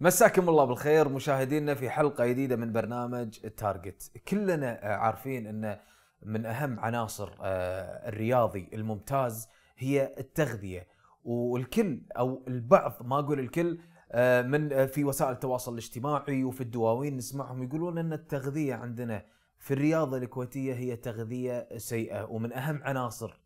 مساكم الله بالخير مشاهدينا في حلقه جديده من برنامج التارجت كلنا عارفين ان من اهم عناصر آه، الرياضي الممتاز هي التغذيه والكل او البعض ما اقول الكل آه، من آه، في وسائل التواصل الاجتماعي وفي الدواوين نسمعهم يقولون ان التغذيه عندنا في الرياضه الكويتيه هي تغذيه سيئه ومن اهم عناصر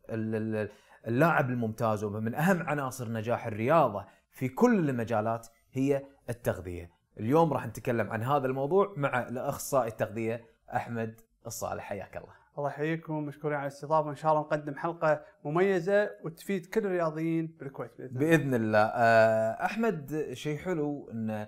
اللاعب الممتاز ومن اهم عناصر نجاح الرياضه في كل المجالات هي التغذيه. اليوم راح نتكلم عن هذا الموضوع مع الاخصائي التغذيه احمد الصالح حياك الله. الله يحييكم مشكورين على الاستضافه وان شاء الله نقدم حلقه مميزه وتفيد كل الرياضيين بالكويت باذن الله. باذن الله آه، احمد شيء حلو ان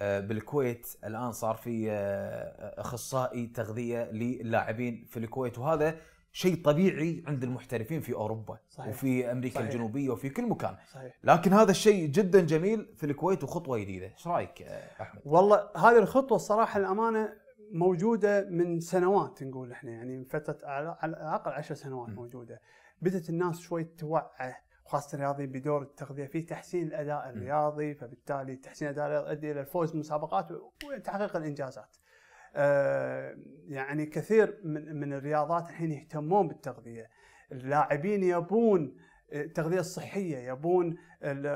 آه، بالكويت الان صار في آه، اخصائي تغذيه للاعبين في الكويت وهذا شيء طبيعي عند المحترفين في اوروبا صحيح. وفي امريكا صحيح. الجنوبيه وفي كل مكان صحيح. لكن هذا الشيء جدا جميل في الكويت وخطوه جديده ايش رايك احمد والله هذه الخطوه الصراحه الامانه موجوده من سنوات نقول احنا يعني من فتره على الاقل عشر سنوات م. موجوده بدات الناس شوي توعى وخاصه الرياضيين بدور التغذيه في تحسين الاداء الرياضي فبالتالي تحسين الاداء الرياضي يؤدي الى الفوز بالمسابقات وتحقيق الانجازات آه، يعني كثير من من الرياضات الحين يهتمون بالتغذيه اللاعبين يبون التغذيه آه، الصحيه يبون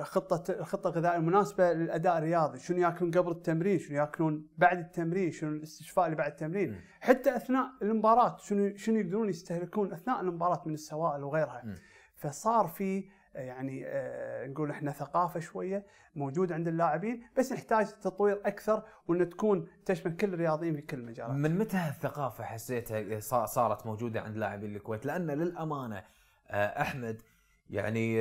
خطه الخطه الغذائيه المناسبه للاداء الرياضي شنو ياكلون قبل التمرين شنو ياكلون بعد التمرين شنو الاستشفاء اللي بعد التمرين حتى اثناء المباراه شنو شنو يقدرون يستهلكون اثناء المباراه من السوائل وغيرها فصار في آه، يعني آه، نقول احنا ثقافه شويه موجوده عند اللاعبين بس نحتاج تطوير اكثر وان تكون تشمل كل الرياضيين في كل المجالات. من متى الثقافه حسيتها صارت موجوده عند لاعبين الكويت؟ لان للامانه آه، احمد يعني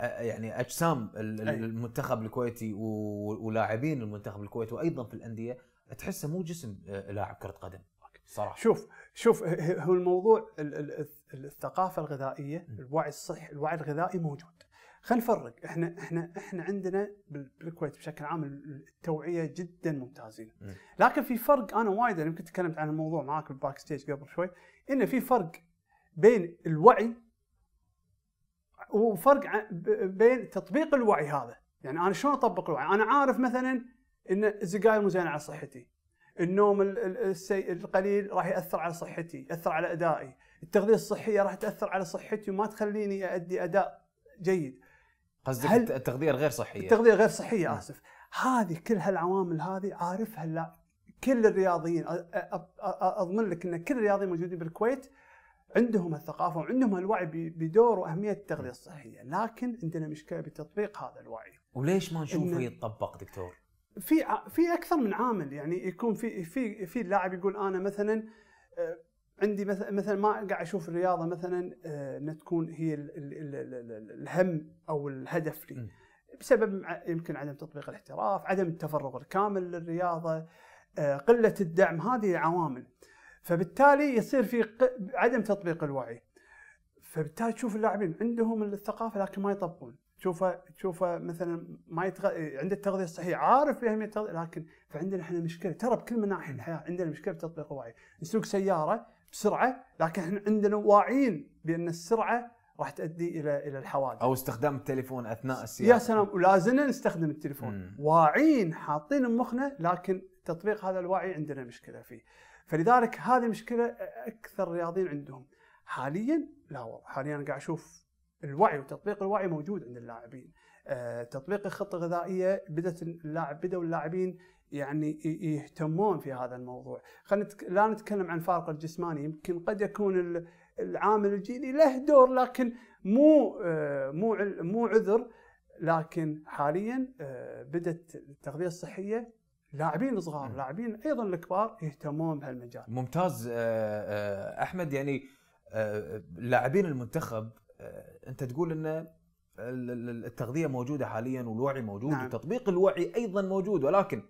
يعني اجسام المنتخب الكويتي ولاعبين المنتخب الكويتي وايضا في الانديه تحسه مو جسم لاعب كره قدم. صراحه شوف شوف هو الموضوع الثقافه الغذائيه الوعي الصحي الوعي الغذائي موجود خلينا نفرق احنا احنا احنا عندنا بالكويت بشكل عام التوعيه جدا ممتازين لكن في فرق انا وايد انا يمكن تكلمت عن الموضوع معاك بالباك ستيج قبل شوي انه في فرق بين الوعي وفرق بين تطبيق الوعي هذا يعني انا شلون اطبق الوعي انا عارف مثلا ان السجاير مو زينه على صحتي النوم السيء القليل راح ياثر على صحتي ياثر على ادائي التغذيه الصحيه راح تاثر على صحتي وما تخليني ادي اداء جيد قصدك هل... التغذيه الغير صحيه التغذيه الغير صحيه نعم. اسف هذه كل هالعوامل هذه عارفها لا كل الرياضيين اضمن لك ان كل الرياضيين موجودين بالكويت عندهم الثقافه وعندهم الوعي بدور واهميه التغذيه نعم. الصحيه، لكن عندنا مشكله بتطبيق هذا الوعي. وليش ما نشوفه يتطبق دكتور؟ في في اكثر من عامل يعني يكون في في في اللاعب يقول انا مثلا آه، عندي مثلا مثلا ما قاعد اشوف الرياضه مثلا آه، ان تكون هي الهم او الهدف لي بسبب يمكن عدم تطبيق الاحتراف، عدم التفرغ الكامل للرياضه، آه، قله الدعم، هذه عوامل. فبالتالي يصير في عدم تطبيق الوعي. فبالتالي تشوف اللاعبين عندهم الثقافه لكن ما يطبقون. تشوفه تشوفه مثلا ما يتغ... عنده التغذيه الصحيه عارف باهميه التغذيه لكن فعندنا احنا مشكله ترى بكل مناحي الحياه عندنا مشكله بتطبيق الوعي نسوق سياره بسرعه لكن احنا عندنا واعيين بان السرعه راح تؤدي الى الى الحوادث او استخدام التليفون اثناء السياره يا سلام ولازلنا نستخدم التليفون واعيين حاطين بمخنا لكن تطبيق هذا الوعي عندنا مشكله فيه فلذلك هذه مشكله اكثر الرياضيين عندهم حاليا لا والله حاليا قاعد اشوف الوعي وتطبيق الوعي موجود عند اللاعبين آه، تطبيق الخطه الغذائيه بدات اللاعب بداوا اللاعبين يعني يهتمون في هذا الموضوع خلينا لا نتكلم عن فارق الجسماني يمكن قد يكون العامل الجيني له دور لكن مو آه، مو مو عذر لكن حاليا آه، بدات التغذيه الصحيه لاعبين صغار لاعبين ايضا الكبار يهتمون بهالمجال ممتاز احمد يعني لاعبين المنتخب آه، انت تقول ان التغذيه موجوده حاليا والوعي موجود نعم. وتطبيق الوعي ايضا موجود ولكن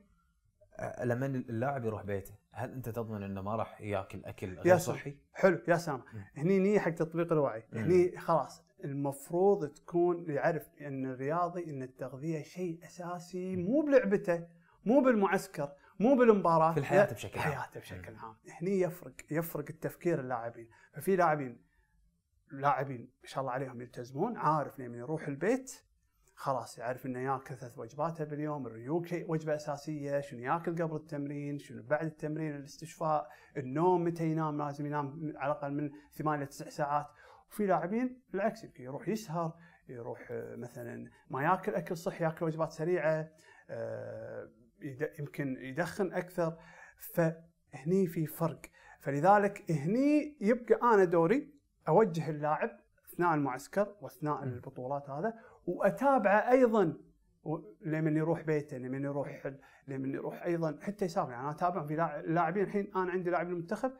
آه، لما اللاعب يروح بيته هل انت تضمن انه ما راح ياكل اكل غير صحي؟ حلو يا سامة هني نية حق تطبيق الوعي هني خلاص المفروض تكون يعرف ان الرياضي ان التغذيه شيء اساسي مو بلعبته مو بالمعسكر مو بالمباراه في الحياه بشكل عام حياته بشكل عام هني يفرق يفرق التفكير اللاعبين ففي لاعبين لاعبين ما شاء الله عليهم يلتزمون عارف لما يروح البيت خلاص يعرف انه ياكل ثلاث وجباته باليوم الريوكي وجبه اساسيه شنو ياكل قبل التمرين شنو بعد التمرين الاستشفاء النوم متى ينام لازم ينام على الاقل من ثمان ل ساعات وفي لاعبين بالعكس يروح يسهر يروح آه، مثلا ما ياكل اكل صحي ياكل وجبات سريعه آه، يمكن يدخن اكثر فهني في فرق فلذلك هني يبقى انا دوري اوجه اللاعب اثناء المعسكر واثناء البطولات هذا واتابعه ايضا لمن يروح بيته لمن يروح لمن يروح ايضا حتى يسافر يعني انا اتابع في لاعبين الحين انا عندي لاعب المنتخب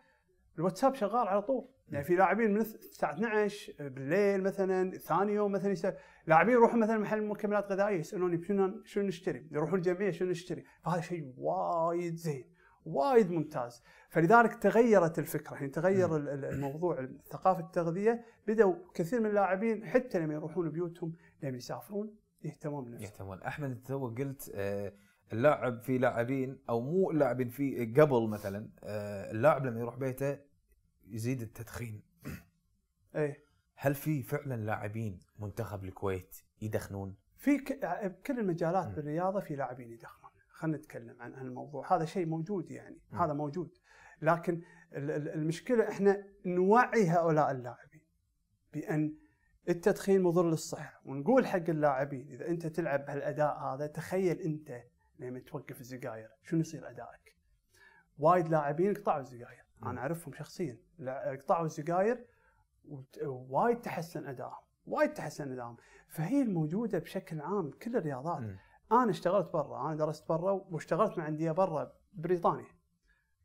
الواتساب شغال على طول يعني في لاعبين من الساعه 12 بالليل مثلا ثاني يوم مثلا يسأل لاعبين يروحون مثلا محل مكملات غذائيه يسالوني شنو شنو نشتري يروحون الجمعيه شنو نشتري فهذا شيء وايد زين وايد ممتاز فلذلك تغيرت الفكره يعني تغير الموضوع ثقافه التغذيه بداوا كثير من اللاعبين حتى لما يروحون بيوتهم لما يسافرون يهتمون بنفسهم يهتمون احمد تو قلت آه، اللاعب في لاعبين او مو اللاعبين في قبل مثلا آه، اللاعب لما يروح بيته يزيد التدخين ايه هل في فعلا لاعبين منتخب الكويت يدخنون في كل المجالات بالرياضه في لاعبين يدخنون خلينا نتكلم عن هالموضوع هذا شيء موجود يعني م. هذا موجود لكن المشكله احنا نوعي هؤلاء اللاعبين بان التدخين مضر للصحه ونقول حق اللاعبين اذا انت تلعب بهالاداء هذا تخيل انت لما توقف السجاير شنو يصير ادائك؟ وايد لاعبين قطعوا السجاير انا اعرفهم شخصيا قطعوا السجاير ووايد تحسن ادائهم وايد تحسن ادائهم فهي الموجوده بشكل عام كل الرياضات انا اشتغلت برا انا درست برا واشتغلت مع انديه برا بريطانيا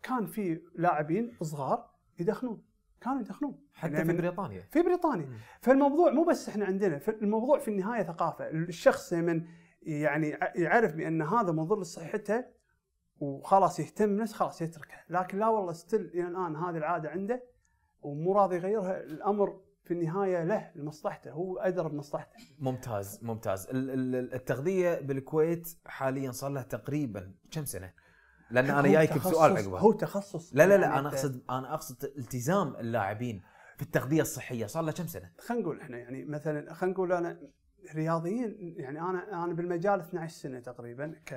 كان في لاعبين صغار يدخنون كانوا يدخنون حتى يعني في بريطانيا في بريطانيا مم. فالموضوع مو بس احنا عندنا الموضوع في النهايه ثقافه الشخص لما يعني يعرف بان هذا مضر لصحته وخلاص يهتم نفسه خلاص يتركه لكن لا والله ستيل الى الان هذه العاده عنده ومو راضي يغيرها الامر في النهايه له لمصلحته هو ادرى بمصلحته. ممتاز ممتاز التغذيه بالكويت حاليا صار لها تقريبا كم سنه؟ لان انا جايك بسؤال عقبه هو تخصص لا لا لا يعني انا اقصد انا اقصد التزام اللاعبين في التغذيه الصحيه صار له كم سنه؟ خلينا نقول احنا يعني مثلا خلينا نقول انا رياضيين يعني انا انا بالمجال 12 سنه تقريبا ك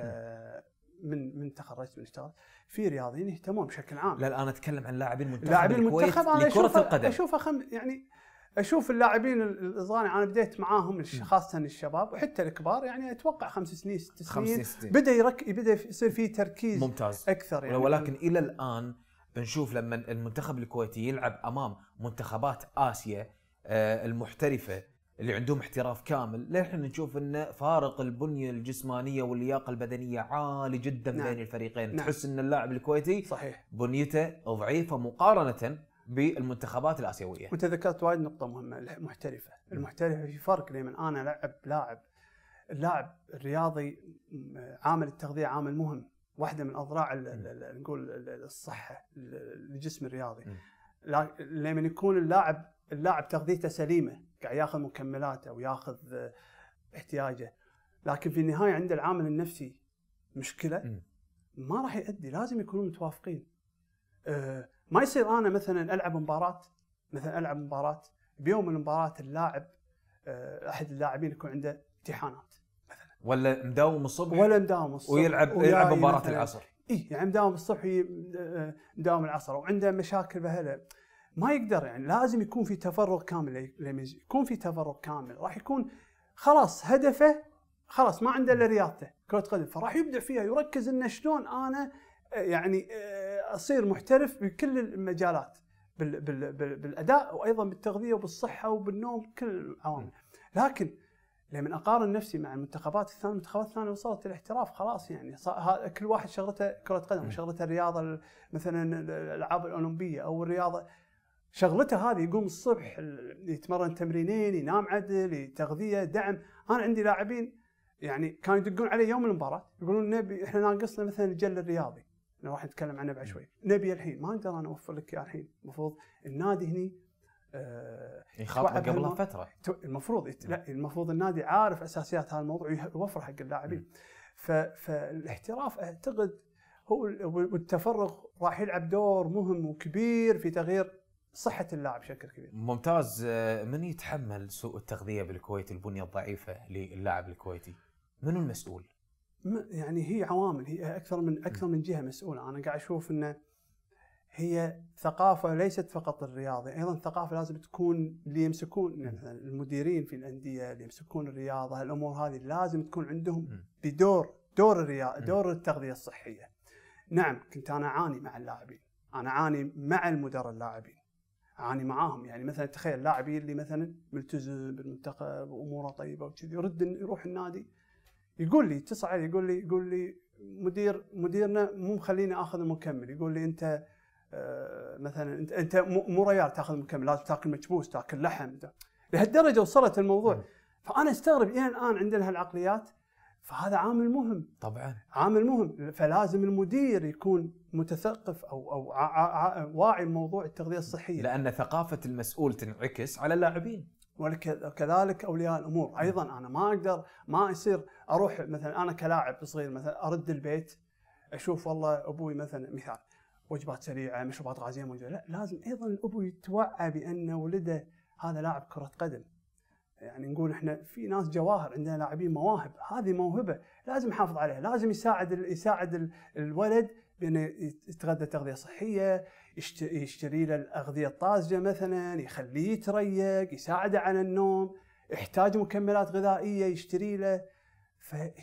من من تخرجت من اشتغلت في رياضيين يهتمون بشكل عام لا لا انا اتكلم عن لاعبين منتخب لاعبين المنتخب انا لكره اشوفه يعني اشوف اللاعبين الاصغار انا بديت معاهم خاصه الشباب وحتى الكبار يعني اتوقع خمس سنين ست سنين بدا يرك بدا يصير في تركيز ممتاز اكثر يعني ولكن الى الان بنشوف لما المنتخب الكويتي يلعب امام منتخبات اسيا آه، المحترفه اللي عندهم احتراف كامل للحين نشوف انه فارق البنيه الجسمانيه واللياقه البدنيه عالي جدا نعم. بين الفريقين نعم. تحس ان اللاعب الكويتي صحيح بنيته ضعيفه مقارنه بالمنتخبات الاسيويه. وانت ذكرت وايد نقطه مهمه المحترفه، المحترفه في فرق لما انا العب لاعب اللاعب الرياضي عامل التغذيه عامل مهم، واحده من اضراع نقول الصحه للجسم الرياضي. لما يكون اللاعب اللاعب تغذيته سليمه، قاعد ياخذ مكملاته وياخذ آه، احتياجه، لكن في النهايه عنده العامل النفسي مشكله ما راح يؤدي لازم يكونوا متوافقين. أه ما يصير انا مثلا العب مباراه مثلا العب مباراه بيوم المباراه اللاعب آه، احد اللاعبين يكون عنده امتحانات مثلا ولا مداوم الصبح ولا مداوم الصبح ويلعب يلعب مباراه العصر اي يعني مداوم الصبح آه، مداوم العصر وعنده مشاكل بهله ما يقدر يعني لازم يكون في تفرغ كامل لما يكون في تفرغ كامل راح يكون خلاص هدفه خلاص ما عنده الا رياضته كره قدم فراح يبدع فيها يركز انه شلون انا آه، يعني اصير محترف بكل المجالات بال بال بال بالاداء وايضا بالتغذيه وبالصحه وبالنوم كل العوامل لكن لما اقارن نفسي مع المنتخبات الثانيه المنتخبات الثانيه وصلت الاحتراف خلاص يعني كل واحد شغلته كره قدم شغلته الرياضه مثلا الالعاب الاولمبيه او الرياضه شغلته هذه يقوم الصبح يتمرن تمرينين ينام عدل تغذيه دعم انا عندي لاعبين يعني كانوا يدقون علي يوم المباراه يقولون نبي احنا ناقصنا مثلا الجل الرياضي راح نتكلم عنه بعد شوي نبي الحين ما اقدر انا اوفر لك اياه الحين المفروض النادي هني آه، يخاطبه قبلها فتره المفروض لا نعم. المفروض النادي عارف اساسيات هذا الموضوع ويوفر حق اللاعبين فالاحتراف اعتقد هو والتفرغ راح يلعب دور مهم وكبير في تغيير صحه اللاعب بشكل كبير. ممتاز آه، من يتحمل سوء التغذيه بالكويت البنيه الضعيفه للاعب الكويتي؟ منو المسؤول؟ يعني هي عوامل هي اكثر من اكثر من جهه مسؤوله انا قاعد اشوف انه هي ثقافه ليست فقط الرياضي ايضا ثقافه لازم تكون اللي يمسكون المديرين في الانديه اللي يمسكون الرياضه الامور هذه لازم تكون عندهم بدور دور الرياضه دور التغذيه الصحيه نعم كنت انا اعاني مع اللاعبين انا اعاني مع المدراء اللاعبين اعاني معاهم يعني مثلا تخيل لاعبين اللي مثلا ملتزم بالمنتخب واموره طيبه وكذي يرد يروح النادي يقول لي يتصل علي يقول لي يقول لي مدير مديرنا مو مخليني اخذ المكمل يقول لي انت آه، مثلا انت انت مو ريال تاخذ مكمل لازم تاكل مكبوس تاكل لحم لهالدرجه وصلت الموضوع فانا استغرب الى الان عندنا هالعقليات فهذا عامل مهم طبعا عامل مهم فلازم المدير يكون متثقف او او واعي بموضوع التغذيه الصحيه لان ثقافه المسؤول تنعكس على اللاعبين وكذلك اولياء الامور نعم. ايضا انا ما اقدر ما يصير اروح مثلا انا كلاعب صغير مثلا ارد البيت اشوف والله ابوي مثلا مثال وجبات سريعه مشروبات غازيه موجوده لا لازم ايضا الابو يتوعى بان ولده هذا لاعب كره قدم يعني نقول احنا في ناس جواهر عندنا لاعبين مواهب هذه موهبه لازم نحافظ عليها لازم يساعد يساعد الولد بانه يتغذى تغذيه صحيه يشتري له الاغذيه الطازجه مثلا يخليه يتريق يساعده على النوم يحتاج مكملات غذائيه يشتري له فهي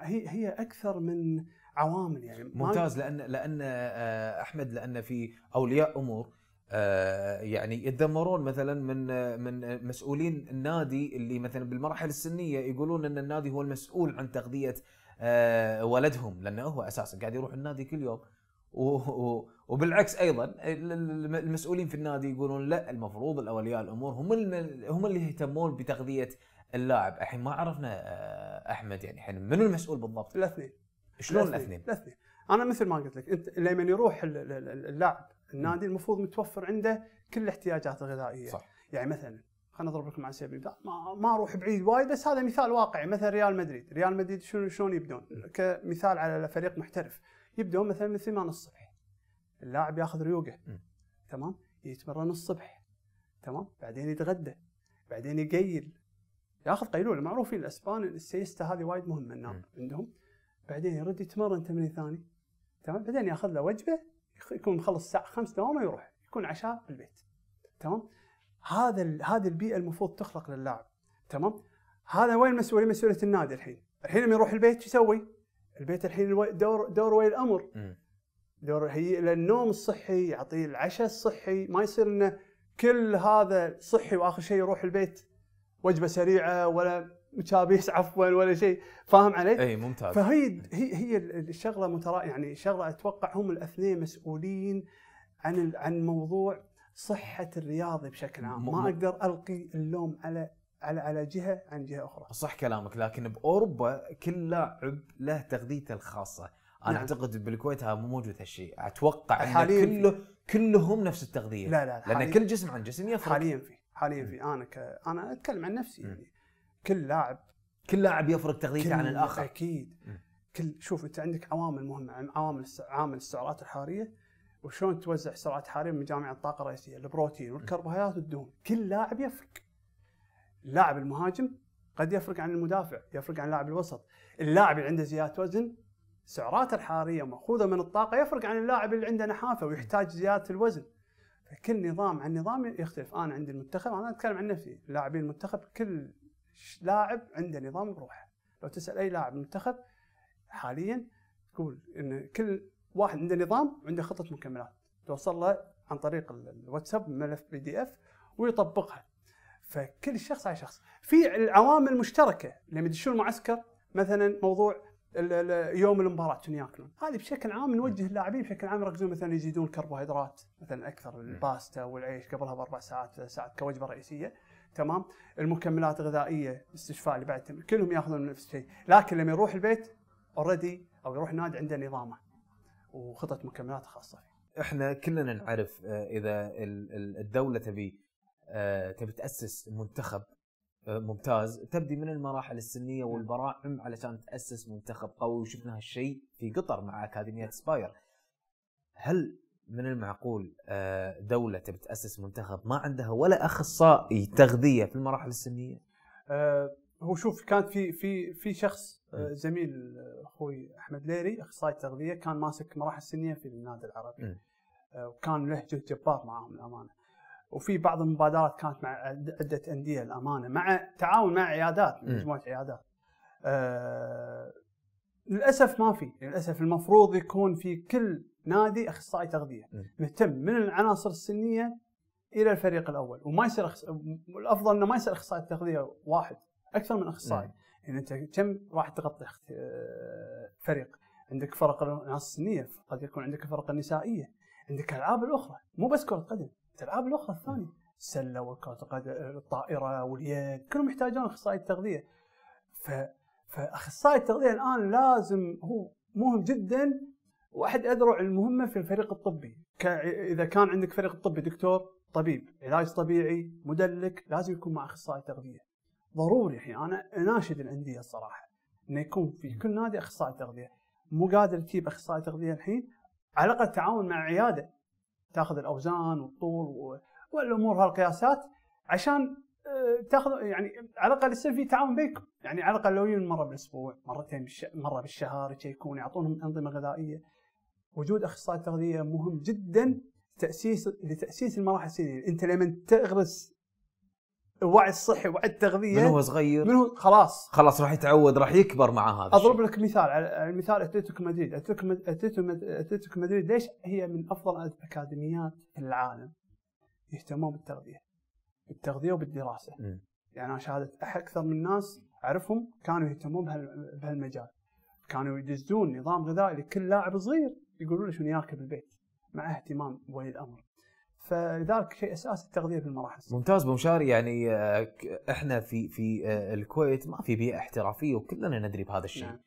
هي هي اكثر من عوامل يعني ممتاز لان لان آه، احمد لان في اولياء امور آه، يعني يتذمرون مثلا من من مسؤولين النادي اللي مثلا بالمراحل السنيه يقولون ان النادي هو المسؤول عن تغذيه آه، ولدهم لانه هو اساسا قاعد يروح النادي كل يوم وبالعكس ايضا المسؤولين في النادي يقولون لا المفروض الاولياء الامور هم هم اللي يهتمون بتغذيه اللاعب الحين ما عرفنا آه، احمد يعني الحين منو المسؤول بالضبط الاثنين شلون الاثنين الاثنين انا مثل ما قلت لك انت لما يروح اللاعب النادي المفروض متوفر عنده كل الاحتياجات الغذائيه صح. يعني مثلا خلينا نضرب لكم على سبيل المثال ما, ما اروح بعيد وايد بس هذا مثال واقعي مثلا ريال مدريد، ريال مدريد شنو شلون يبدون؟ كمثال على فريق محترف، يبدون مثلا من 8 الصبح اللاعب ياخذ ريوقه تمام يتمرن الصبح تمام بعدين يتغدى بعدين يقيل ياخذ قيلوله معروفين الاسبان السيستا هذه وايد مهمه النوم عندهم بعدين يرد يتمرن تمرين ثاني تمام بعدين ياخذ له وجبه يكون مخلص الساعه 5 دوامه يروح يكون عشاء بالبيت تمام هذا هذه البيئه المفروض تخلق للاعب تمام هذا وين مسؤوليه مسؤوليه النادي الحين الحين لما يروح البيت شو يسوي؟ البيت الحين دور دور ولي الامر دور هي للنوم الصحي يعطيه العشاء الصحي ما يصير انه كل هذا صحي واخر شيء يروح البيت وجبه سريعه ولا مشابيس عفوا ولا شيء فاهم علي؟ اي ممتاز فهي هي هي الشغله مترا يعني شغله اتوقع هم الاثنين مسؤولين عن عن موضوع صحه الرياضي بشكل عام ما اقدر القي اللوم على على على جهه عن جهه اخرى. صح كلامك لكن باوروبا كل لاعب له تغذيته الخاصه، انا نعم. اعتقد بالكويت هذا مو موجود هالشيء، اتوقع حاليا كله فيه. كلهم نفس التغذيه لا لا لان كل جسم عن جسم يفرق حاليا في حاليا في انا ك... انا اتكلم عن نفسي يعني كل لاعب كل لاعب يفرق تغذيته عن الاخر اكيد م. كل شوف انت عندك عوامل مهمه عوامل عامل السعرات الحراريه وشلون توزع السعرات الحراريه من جامع الطاقه الرئيسيه البروتين والكربوهيدرات والدهون كل لاعب يفرق اللاعب المهاجم قد يفرق عن المدافع يفرق عن لاعب الوسط اللاعب اللي عنده زياده وزن سعراته الحراريه ماخوذه من الطاقه يفرق عن اللاعب اللي عنده نحافه ويحتاج زياده الوزن فكل نظام عن نظام يختلف انا عندي المنتخب انا اتكلم عن نفسي لاعبين المنتخب كل لاعب عنده نظام بروحه لو تسال اي لاعب منتخب حاليا تقول ان كل واحد عنده نظام وعنده خطه مكملات توصل له عن طريق الواتساب ملف بي دي اف ويطبقها فكل شخص على شخص في العوامل مشتركه لما يدشون المعسكر مثلا موضوع يوم المباراه شنو ياكلون هذه بشكل عام نوجه اللاعبين بشكل عام يركزون مثلا يزيدون الكربوهيدرات مثلا اكثر إيه. الباستا والعيش قبلها باربع ساعات ثلاث ساعات كوجبه رئيسيه تمام المكملات الغذائيه الاستشفاء اللي بعد كلهم ياخذون نفس الشيء لكن لما يروح البيت اوريدي او يروح نادي عنده نظامه وخطه مكملات خاصه فيه. احنا كلنا نعرف آه، اذا الدوله تبي آه، تبي تاسس منتخب آه، ممتاز تبدي من المراحل السنيه والبراعم علشان تاسس منتخب قوي وشفنا هالشيء في قطر مع اكاديميه سباير هل من المعقول آه، دوله تبي تاسس منتخب ما عندها ولا اخصائي تغذيه في المراحل السنيه؟ هو شوف كان في في في شخص زميل اخوي احمد ليري اخصائي تغذيه كان ماسك مراحل سنيه في النادي العربي وكان له جهد جبار معاهم الامانه وفي بعض المبادرات كانت مع عده انديه الامانه مع تعاون مع عيادات مجموعه عيادات آه للاسف ما في للاسف المفروض يكون في كل نادي اخصائي تغذيه مهتم من العناصر السنيه الى الفريق الاول وما يصير أخص... الافضل انه ما يصير اخصائي تغذيه واحد اكثر من اخصائي يعني انت كم راح تغطي آه، فريق عندك فرق العناصر السنيه قد يكون عندك الفرق النسائيه عندك العاب الاخرى مو بس كره قدم الالعاب الاخرى الثانيه السله وكره الطائره واليد كلهم يحتاجون اخصائي التغذيه ف فاخصائي التغذيه الان لازم هو مهم جدا واحد اذرع المهمه في الفريق الطبي ك... اذا كان عندك فريق طبي دكتور طبيب علاج طبيعي مدلك لازم يكون مع اخصائي تغذيه ضروري الحين انا اناشد الانديه الصراحه انه يكون في كل نادي اخصائي تغذيه مو قادر تجيب اخصائي تغذيه الحين على الاقل تعاون مع عياده تاخذ الاوزان والطول والامور هالقياسات عشان آه، تاخذ يعني على الاقل يصير في تعاون بينكم يعني على الاقل لو يجون مره بالاسبوع مرتين بالش... مره بالشهر يشيكون يعطونهم انظمه غذائيه وجود اخصائي تغذيه مهم جدا تاسيس لتاسيس المراحل السنيه انت لما تغرس الوعي الصحي وعي التغذيه من هو صغير من هو خلاص خلاص راح يتعود راح يكبر مع هذا اضرب لك مثال على مثال اتلتيكو مدريد اتلتيكو مدريد ليش هي من افضل الاكاديميات في العالم يهتمون بالتغذيه بالتغذيه وبالدراسه م. يعني انا شهاده اكثر من ناس اعرفهم كانوا يهتمون بهالمجال كانوا يدزون نظام غذائي لكل لاعب صغير يقولون له شنو ياكل بالبيت مع اهتمام ولي الامر فلذلك شيء اساسي التغذيه في المراحل ممتاز بمشاري يعني آه، احنا في في آه، الكويت ما في بيئه احترافيه وكلنا ندري بهذا الشيء نعم.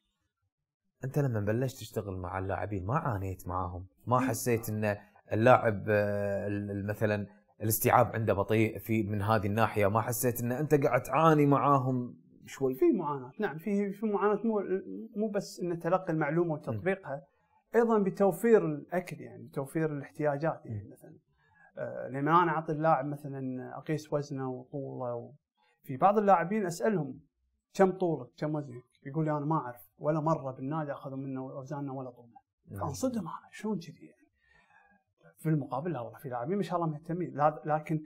انت لما بلشت تشتغل مع اللاعبين ما عانيت معاهم ما حسيت ان اللاعب آه، مثلا الاستيعاب عنده بطيء في من هذه الناحيه ما حسيت ان انت قاعد تعاني معاهم شوي في معاناه نعم في في معاناه مو مو بس ان تلقي المعلومه وتطبيقها ايضا بتوفير الاكل يعني بتوفير الاحتياجات يعني مثلا آه، لما انا اعطي اللاعب مثلا اقيس وزنه وطوله و... في بعض اللاعبين اسالهم كم طولك كم وزنك يقول لي انا ما اعرف ولا مره بالنادي اخذوا منه اوزاننا ولا طولنا نعم. فانصدم انا شلون كذي يعني في المقابل لا والله في لاعبين ما شاء الله مهتمين لكن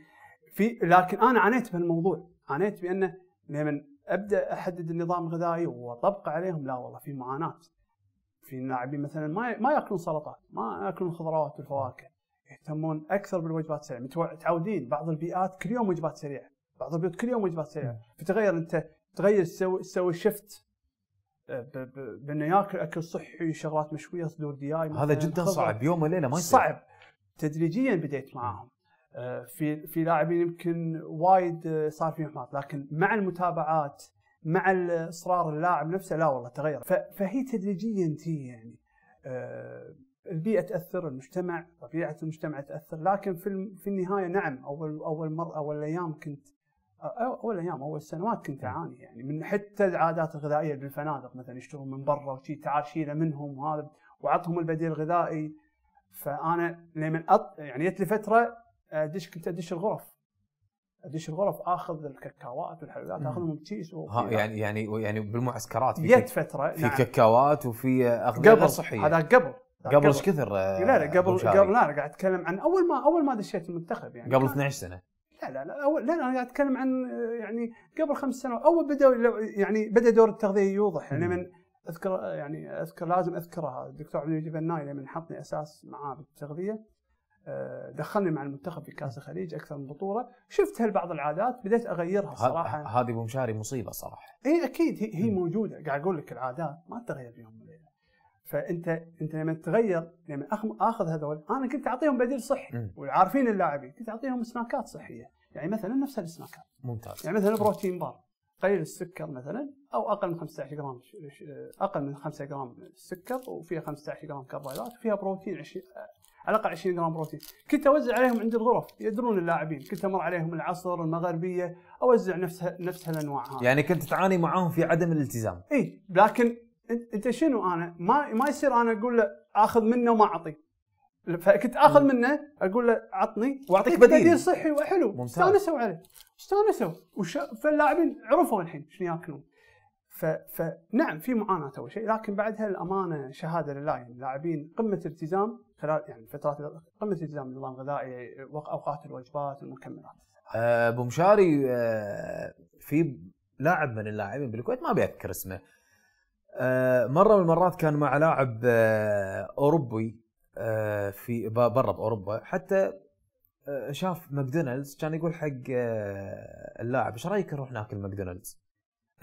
في لكن انا عانيت بهالموضوع عانيت بانه لما ابدا احدد النظام الغذائي واطبقه عليهم لا والله في معاناه في اللاعبين مثلا ما ما ياكلون سلطات ما ياكلون خضروات والفواكه يهتمون اكثر بالوجبات السريعه متعودين بعض البيئات كل يوم وجبات سريعه بعض البيوت كل يوم وجبات سريعه فتغير انت تغير تسوي تسوي شفت آه، بانه ياكل اكل صحي شغلات مشويه صدور دياي هذا جدا صعب يوم وليله ما يصير صعب تدريجيا بديت معاهم آه، في في لاعبين يمكن وايد آه، صار فيهم حماس لكن مع المتابعات مع اصرار اللاعب نفسه لا والله تغير فهي تدريجيا تي يعني البيئه تاثر المجتمع طبيعه المجتمع تاثر لكن في في النهايه نعم اول اول مره اول ايام كنت اول ايام اول سنوات كنت نعم. اعاني يعني من حتى العادات الغذائيه بالفنادق مثلا يشترون من برا وشي تعال شيله منهم وهذا وعطهم البديل الغذائي فانا لما أط... يعني جت فتره آه، ادش كنت ادش الغرف ادش الغرف اخذ الكاكاوات والحلويات اخذهم بكيس يعني يعني يعني بالمعسكرات في جت فتره في نعم. كاكاوات وفي اغذيه غير صحيه هذا قبل قبل ايش كثر آه، لا لا قبل قبل لا انا قاعد اتكلم عن اول ما اول ما دشيت المنتخب يعني قبل 12 سنه لا لا لا أول لا, لا انا قاعد اتكلم عن آه، يعني قبل خمس سنوات اول بدا يعني بدا دور التغذيه يوضح يعني من اذكر يعني اذكر لازم اذكرها الدكتور عبد المجيد بناي لما حطني اساس معاه بالتغذيه آه، دخلني مع المنتخب في كاس الخليج اكثر من بطوله شفت هالبعض العادات بديت اغيرها صراحه هذه ابو مشاري مصيبه صراحه اي اكيد هي, هي موجوده قاعد اقول لك العادات ما تتغير يوم وليله فانت انت لما تغير لما اخذ هذول انا كنت اعطيهم بديل صحي وعارفين اللاعبين كنت اعطيهم سناكات صحيه يعني مثلا نفس السناكات ممتاز يعني مثلا بروتين بار قليل السكر مثلا او اقل من 15 جرام اقل من 5 جرام سكر وفيها 15 جرام كربوهيدرات وفيها بروتين 20 على الاقل 20 جرام بروتين كنت اوزع عليهم عند الغرف يدرون اللاعبين كنت امر عليهم العصر المغربيه اوزع نفسها نفس هالانواع هذه يعني كنت تعاني معاهم في عدم الالتزام اي لكن انت شنو انا؟ ما ما يصير انا اقول له اخذ منه وما اعطي. فكنت اخذ منه اقول له عطني واعطيك بديل بديل صحي وحلو ممتاز استانسوا عليه استانسوا وش... فاللاعبين عرفوا الحين شنو ياكلون ف... فنعم في معاناه اول شيء لكن بعدها الامانه شهاده لله يعني اللاعبين قمه التزام خلال يعني فترات قمه التزام النظام الغذائي اوقات الوجبات المكملات. آه، ابو مشاري آه، في لاعب من اللاعبين بالكويت ما بيذكر اسمه آه، مره من المرات كان مع لاعب آه، اوروبي آه، في برا باوروبا حتى شاف ماكدونالدز كان يقول حق اللاعب ايش رايك نروح ناكل ماكدونالدز؟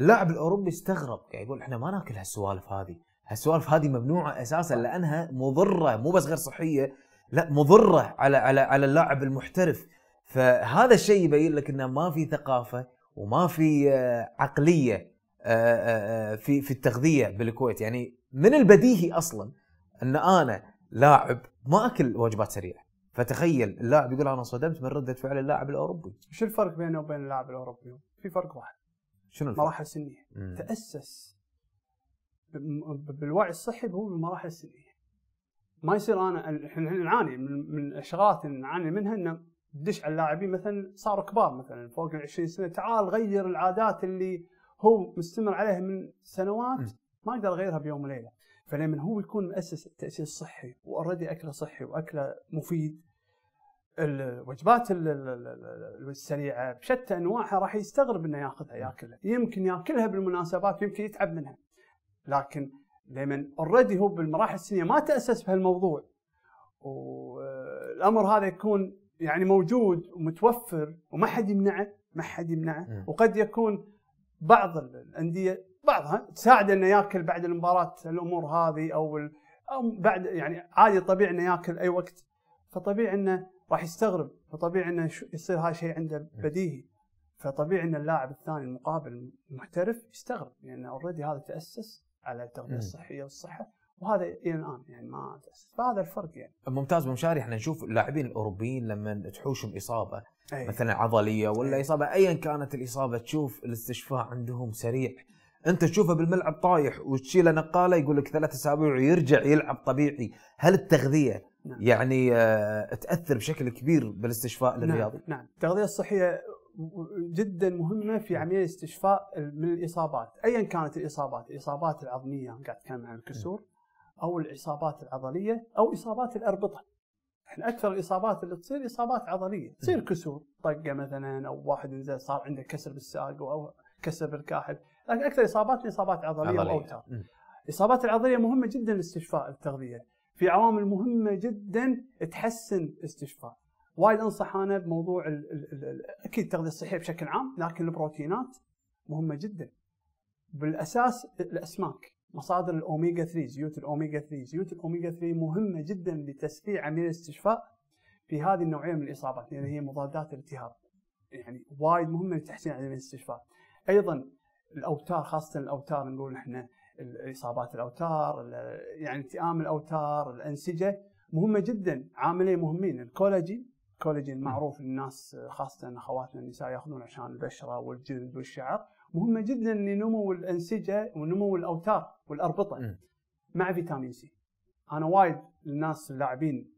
اللاعب الاوروبي استغرب قاعد يعني يقول احنا ما ناكل هالسوالف هذه، هالسوالف هذه ممنوعه اساسا لانها مضره مو بس غير صحيه لا مضره على على على اللاعب المحترف فهذا الشيء يبين لك انه ما في ثقافه وما في عقليه آه، آه، آه، في في التغذيه بالكويت يعني من البديهي اصلا ان انا لاعب ما اكل وجبات سريعه فتخيل اللاعب يقول انا صدمت من رده فعل اللاعب الاوروبي شو الفرق بينه وبين اللاعب الاوروبي في فرق واحد شنو الفرق؟ مراحل سنيه تاسس بالوعي الصحي هو بالمراحل السنيه ما يصير انا احنا نعاني من الشغلات اللي نعاني منها انه تدش على اللاعبين مثلا صاروا كبار مثلا فوق ال 20 سنه تعال غير العادات اللي هو مستمر عليها من سنوات ما اقدر اغيرها بيوم وليله فلما هو يكون مؤسس تاسيس صحي واوريدي اكله صحي واكله مفيد الوجبات السريعه بشتى انواعها راح يستغرب انه ياخذها ياكلها يمكن ياكلها بالمناسبات يمكن يتعب منها لكن لما اوريدي هو بالمراحل السنيه ما تاسس بهالموضوع والامر هذا يكون يعني موجود ومتوفر وما حد يمنعه ما حد يمنعه وقد يكون بعض الانديه بعضها تساعد انه ياكل بعد المباراه الامور هذه او او بعد يعني عادي طبيعي انه ياكل اي وقت فطبيعي انه راح يستغرب فطبيعي انه يصير هذا الشيء عنده بديهي فطبيعي ان اللاعب الثاني المقابل المحترف يستغرب لان يعني اوريدي هذا تاسس على التغذيه الصحيه والصحه وهذا الى الان يعني ما تاسس فهذا الفرق يعني ممتاز مشاري احنا نشوف اللاعبين الاوروبيين لما تحوشهم اصابه أي. مثلا عضليه ولا أي. اصابه ايا كانت الاصابه تشوف الاستشفاء عندهم سريع انت تشوفه بالملعب طايح وتشيله نقاله يقول لك ثلاث اسابيع ويرجع يلعب طبيعي هل التغذيه نعم. يعني آه، تاثر بشكل كبير بالاستشفاء للرياضي نعم. نعم التغذيه الصحيه جدا مهمه في عمليه يعني استشفاء من الاصابات ايا كانت الاصابات الاصابات العظميه قاعد اتكلم عن الكسور نعم. او الاصابات العضليه او اصابات الاربطه احنا يعني اكثر الاصابات اللي تصير اصابات عضليه، تصير كسور، طقه مثلا او واحد نزل صار عنده كسر بالساق او كسر بالكاحل، لكن اكثر اصابات اصابات عضليه, عضلية. واوتار. الاصابات العضليه مهمه جدا لاستشفاء التغذيه، في عوامل مهمه جدا تحسن استشفاء. وايد انصح انا بموضوع الـ الـ الـ الـ اكيد التغذيه الصحيه بشكل عام، لكن البروتينات مهمه جدا. بالاساس الاسماك مصادر الاوميجا 3 زيوت الاوميجا 3 زيوت الاوميجا 3 مهمه جدا لتسريع عمليه الاستشفاء في هذه النوعيه من الاصابات لان هي مضادات الالتهاب يعني وايد مهمه لتحسين عمليه الاستشفاء ايضا الاوتار خاصه الاوتار نقول احنا اصابات الاوتار يعني التئام الاوتار الانسجه مهمه جدا عاملين مهمين الكولاجين الكولاجين معروف للناس خاصه اخواتنا النساء ياخذون عشان البشره والجلد والشعر مهمه جدا لنمو الانسجه ونمو الاوتار والاربطه مع فيتامين سي انا وايد الناس اللاعبين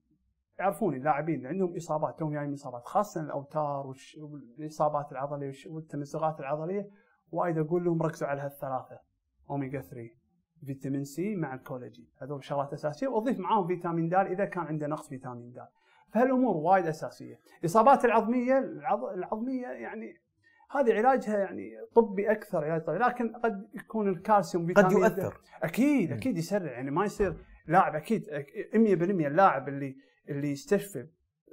يعرفوني اللاعبين عندهم اصابات توهم جايين اصابات خاصه الاوتار والاصابات العضليه والتمزقات العضليه وايد اقول لهم ركزوا على هالثلاثه اوميجا 3 فيتامين سي مع الكولاجين هذول شغلات اساسيه واضيف معاهم فيتامين د اذا كان عنده نقص فيتامين د فهالامور وايد اساسيه الاصابات العظميه العظميه يعني هذه علاجها يعني طبي اكثر علاج طبي لكن قد يكون الكالسيوم قد يؤثر اكيد إيه. اكيد يسرع يعني ما يصير لاعب اكيد 100% اللاعب اللي اللي يستشفى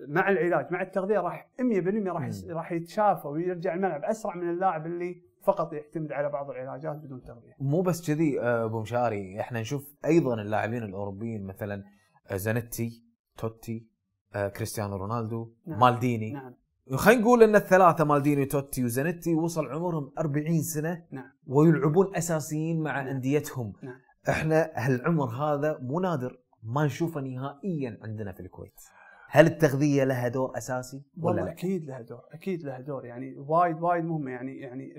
مع العلاج مع التغذيه راح 100% راح إيه. راح يتشافى ويرجع الملعب اسرع من اللاعب اللي فقط يعتمد على بعض العلاجات بدون تغذيه. مو بس كذي آه، ابو مشاري احنا نشوف ايضا اللاعبين الاوروبيين مثلا آه، زانيتي توتي آه، كريستيانو رونالدو نعم. مالديني نعم. خلينا نقول ان الثلاثه مالديني توتي وزانيتي وصل عمرهم 40 سنه نعم ويلعبون اساسيين مع نعم. انديتهم نعم. احنا هالعمر هذا مو نادر ما نشوفه نهائيا عندنا في الكويت هل التغذيه لها دور اساسي ولا لا؟ اكيد لها دور اكيد لها دور يعني وايد وايد مهمه يعني يعني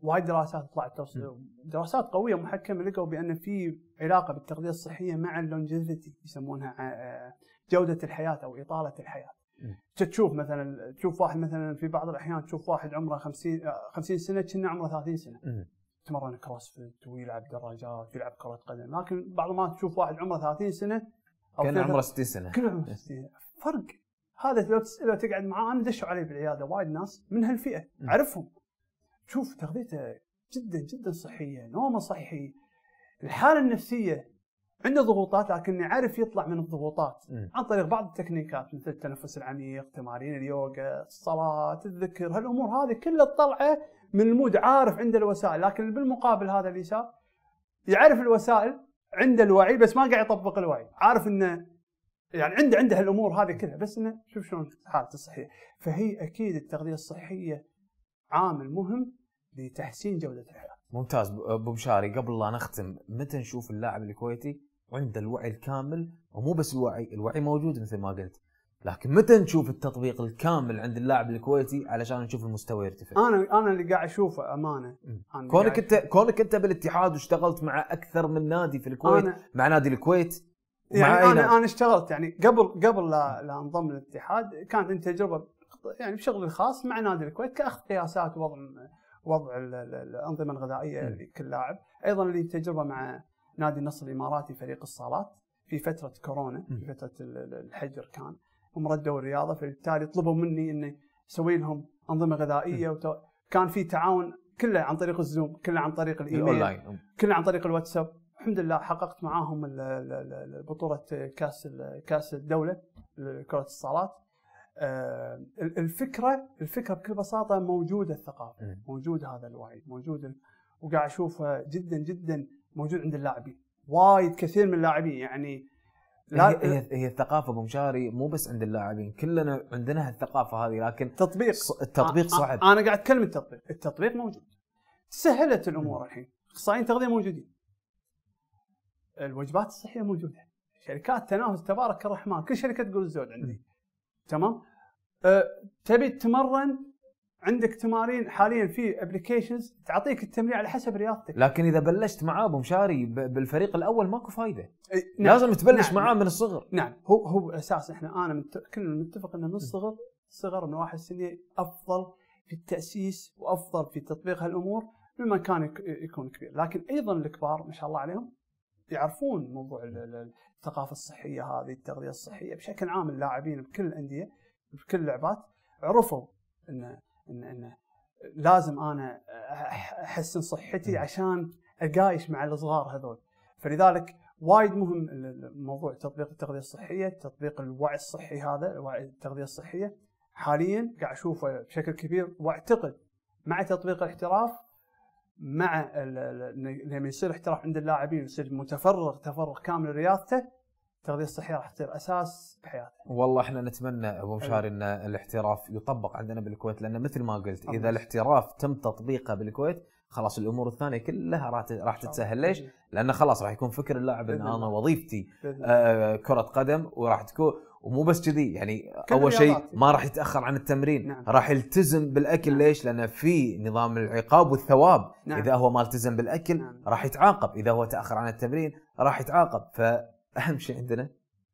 وايد دراسات طلعت دراسات قويه محكمه لقوا بان في علاقه بالتغذيه الصحيه مع اللونجيفيتي يسمونها آه، جوده الحياه او اطاله الحياه إيه. تشوف مثلا تشوف واحد مثلا في بعض الاحيان تشوف واحد عمره 50 50 سنه كنا عمره 30 سنه يتمرن إيه. فيت ويلعب دراجات ويلعب كره قدم لكن بعض ما تشوف واحد عمره 30 سنه او كان عمره 60 سنه كان عمره 60 فرق هذا لو لو تقعد معاه انا دشوا علي بالعياده وايد ناس من هالفئه إيه. اعرفهم شوف تغذيته جدا جدا صحيه نومه صحي الحاله النفسيه عنده ضغوطات لكن عارف يطلع من الضغوطات م. عن طريق بعض التكنيكات مثل التنفس العميق، تمارين اليوغا، الصلاه، الذكر، هالامور هذه كلها تطلعه من المود عارف عنده الوسائل، لكن بالمقابل هذا اللي شاف يعرف الوسائل عنده الوعي بس ما قاعد يطبق الوعي، عارف انه يعني عنده عنده هالامور هذه كلها بس انه شوف شلون حالته الصحيه، فهي اكيد التغذيه الصحيه عامل مهم لتحسين جوده الحياه. ممتاز ابو مشاري قبل لا نختم متى نشوف اللاعب الكويتي وعنده الوعي الكامل ومو بس الوعي الوعي موجود مثل ما قلت لكن متى نشوف التطبيق الكامل عند اللاعب الكويتي علشان نشوف المستوى يرتفع؟ انا انا اللي قاعد اشوفه امانه أنا كونك انت كونك انت بالاتحاد واشتغلت مع اكثر من نادي في الكويت مع نادي الكويت يعني انا انا اشتغلت يعني قبل قبل لا, لا انضم للاتحاد كانت عندي تجربه يعني بشغلي الخاص مع نادي الكويت كاخذ قياسات وضع وضع الانظمه الغذائيه لكل لاعب، ايضا لي تجربه مع نادي النصر الاماراتي فريق الصالات في فتره كورونا في فتره الحجر كان هم ردوا الرياضه فبالتالي طلبوا مني اني اسوي لهم انظمه غذائيه وت... كان في تعاون كله عن طريق الزوم كله عن طريق الايميل كله عن طريق الواتساب الحمد لله حققت معاهم بطوله كاس كاس الدوله كره الصالات آه، الفكره الفكره بكل بساطه موجوده الثقافه موجود هذا الوعي موجود وقاعد اشوفه جدا جدا موجود عند اللاعبين وايد كثير من اللاعبين يعني لا هي هي الثقافه ابو مشاري مو بس عند اللاعبين كلنا عندنا هالثقافه هذه لكن تطبيق التطبيق صعب انا قاعد اتكلم التطبيق التطبيق موجود سهلت الامور الحين اخصائيين تغذيه موجودين الوجبات الصحيه موجوده شركات تنافس تبارك الرحمن كل شركه تقول الزود عندي تمام أه تبي تتمرن عندك تمارين حاليا في ابلكيشنز تعطيك التمرين على حسب رياضتك لكن اذا بلشت معاه ابو مشاري بالفريق الاول ماكو فايده نعم. لازم تبلش نعم. معاه من الصغر نعم هو هو اساس احنا انا منت... كلنا متفق انه من الصغر صغر انه واحد سنه افضل في التاسيس وافضل في تطبيق هالامور مما كان يكون كبير لكن ايضا الكبار ما شاء الله عليهم يعرفون موضوع الثقافه الصحيه هذه التغذيه الصحيه بشكل عام اللاعبين بكل الانديه بكل اللعبات عرفوا انه ان ان لازم انا احسن صحتي عشان اقايش مع الصغار هذول فلذلك وايد مهم موضوع تطبيق التغذيه الصحيه، تطبيق الوعي الصحي هذا، وعي التغذيه الصحيه حاليا قاعد اشوفه بشكل كبير واعتقد مع تطبيق الاحتراف مع لما يصير احتراف عند اللاعبين يصير متفرغ تفرغ كامل لرياضته التغذيه الصحيه راح تصير اساس حياته. والله احنا نتمنى ابو أيوة. مشاري ان الاحتراف يطبق عندنا بالكويت لان مثل ما قلت اذا الاحتراف تم تطبيقه بالكويت خلاص الامور الثانيه كلها راح تتسهل ليش؟ أيوة. لان خلاص راح يكون فكر اللاعب ان انا وظيفتي آه كره قدم وراح تكون ومو بس كذي يعني اول شيء ما راح يتاخر عن التمرين نعم. راح يلتزم بالاكل نعم. ليش؟ لان في نظام العقاب والثواب نعم. اذا هو ما التزم بالاكل نعم. راح يتعاقب اذا هو تاخر عن التمرين راح يتعاقب ف اهم شيء عندنا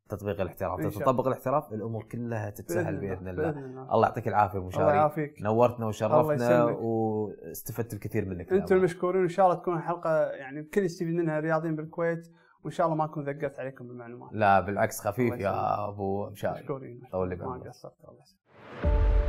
تطبيق الاحتراف تطبق الاحتراف الامور كلها تتسهل باذن, الله الله. الله يعطيك العافيه ابو شاري الله يعافيك نورتنا وشرفتنا واستفدت الكثير منك انتم المشكورين وان شاء الله تكون الحلقه يعني الكل يستفيد منها الرياضيين بالكويت وان شاء الله ما اكون ذقت عليكم بالمعلومات لا بالعكس خفيف يا ابو مشاري مشكورين طول ما قصرت الله يسلمك